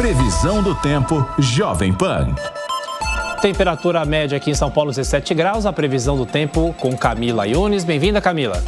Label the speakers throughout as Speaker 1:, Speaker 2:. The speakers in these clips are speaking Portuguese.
Speaker 1: Previsão do tempo Jovem Pan. Temperatura média aqui em São Paulo 17 graus. A previsão do tempo com Camila Yunes. Bem-vinda, Camila.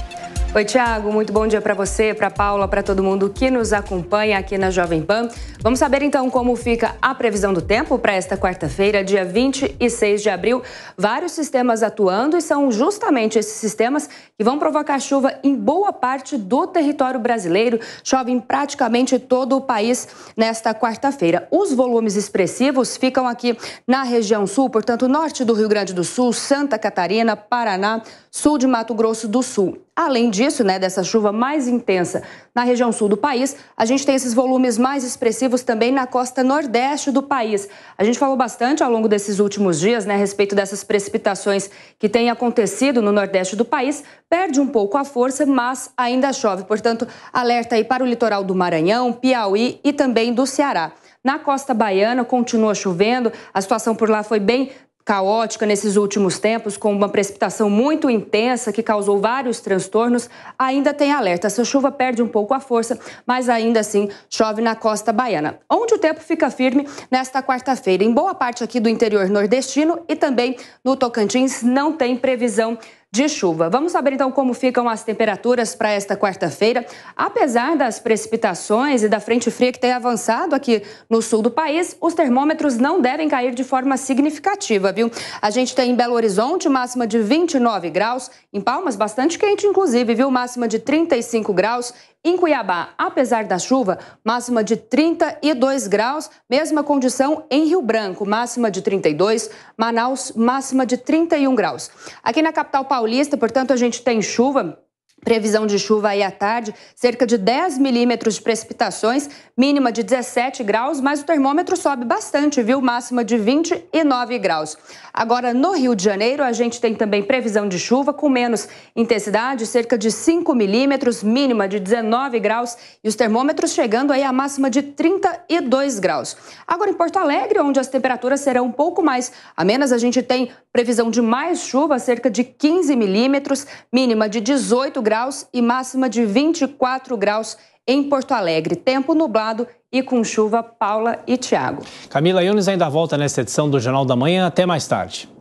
Speaker 1: Oi, Tiago, muito bom dia para você, para Paula, para todo mundo que nos acompanha aqui na Jovem Pan. Vamos saber então como fica a previsão do tempo para esta quarta-feira, dia 26 de abril. Vários sistemas atuando e são justamente esses sistemas que vão provocar chuva em boa parte do território brasileiro. Chove em praticamente todo o país nesta quarta-feira. Os volumes expressivos ficam aqui na região sul, portanto, norte do Rio Grande do Sul, Santa Catarina, Paraná, sul de Mato Grosso do Sul. Além disso, né, dessa chuva mais intensa na região sul do país, a gente tem esses volumes mais expressivos também na costa nordeste do país. A gente falou bastante ao longo desses últimos dias né, a respeito dessas precipitações que têm acontecido no nordeste do país. Perde um pouco a força, mas ainda chove. Portanto, alerta aí para o litoral do Maranhão, Piauí e também do Ceará. Na costa baiana continua chovendo, a situação por lá foi bem caótica nesses últimos tempos, com uma precipitação muito intensa que causou vários transtornos, ainda tem alerta. Essa chuva perde um pouco a força, mas ainda assim chove na costa baiana, onde o tempo fica firme nesta quarta-feira. Em boa parte aqui do interior nordestino e também no Tocantins não tem previsão de chuva. Vamos saber então como ficam as temperaturas para esta quarta-feira. Apesar das precipitações e da frente fria que tem avançado aqui no sul do país, os termômetros não devem cair de forma significativa, viu? A gente tem em Belo Horizonte máxima de 29 graus, em Palmas bastante quente inclusive, viu? Máxima de 35 graus em Cuiabá, apesar da chuva, máxima de 32 graus, mesma condição em Rio Branco, máxima de 32, Manaus, máxima de 31 graus. Aqui na capital paulista, portanto, a gente tem chuva Previsão de chuva aí à tarde, cerca de 10 milímetros de precipitações, mínima de 17 graus, mas o termômetro sobe bastante, viu? Máxima de 29 graus. Agora, no Rio de Janeiro, a gente tem também previsão de chuva com menos intensidade, cerca de 5 milímetros, mínima de 19 graus, e os termômetros chegando aí à máxima de 32 graus. Agora, em Porto Alegre, onde as temperaturas serão um pouco mais amenas, a gente tem previsão de mais chuva, cerca de 15 milímetros, mínima de 18 graus graus e máxima de 24 graus em Porto Alegre. Tempo nublado e com chuva, Paula e Tiago. Camila Yunes ainda volta nesta edição do Jornal da Manhã. Até mais tarde.